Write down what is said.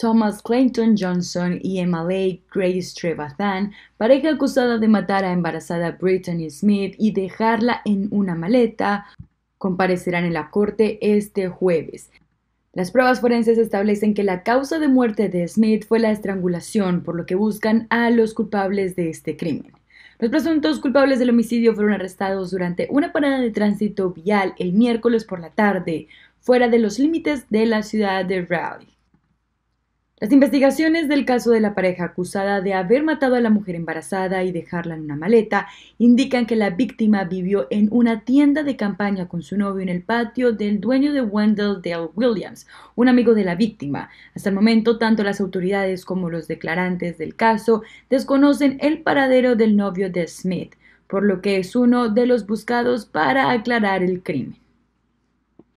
Thomas Clayton Johnson y Emma Grace Trevathan, pareja acusada de matar a embarazada Brittany Smith y dejarla en una maleta, comparecerán en la corte este jueves. Las pruebas forenses establecen que la causa de muerte de Smith fue la estrangulación, por lo que buscan a los culpables de este crimen. Los presuntos culpables del homicidio fueron arrestados durante una parada de tránsito vial el miércoles por la tarde, fuera de los límites de la ciudad de Raleigh. Las investigaciones del caso de la pareja acusada de haber matado a la mujer embarazada y dejarla en una maleta indican que la víctima vivió en una tienda de campaña con su novio en el patio del dueño de Wendell Dale Williams, un amigo de la víctima. Hasta el momento, tanto las autoridades como los declarantes del caso desconocen el paradero del novio de Smith, por lo que es uno de los buscados para aclarar el crimen.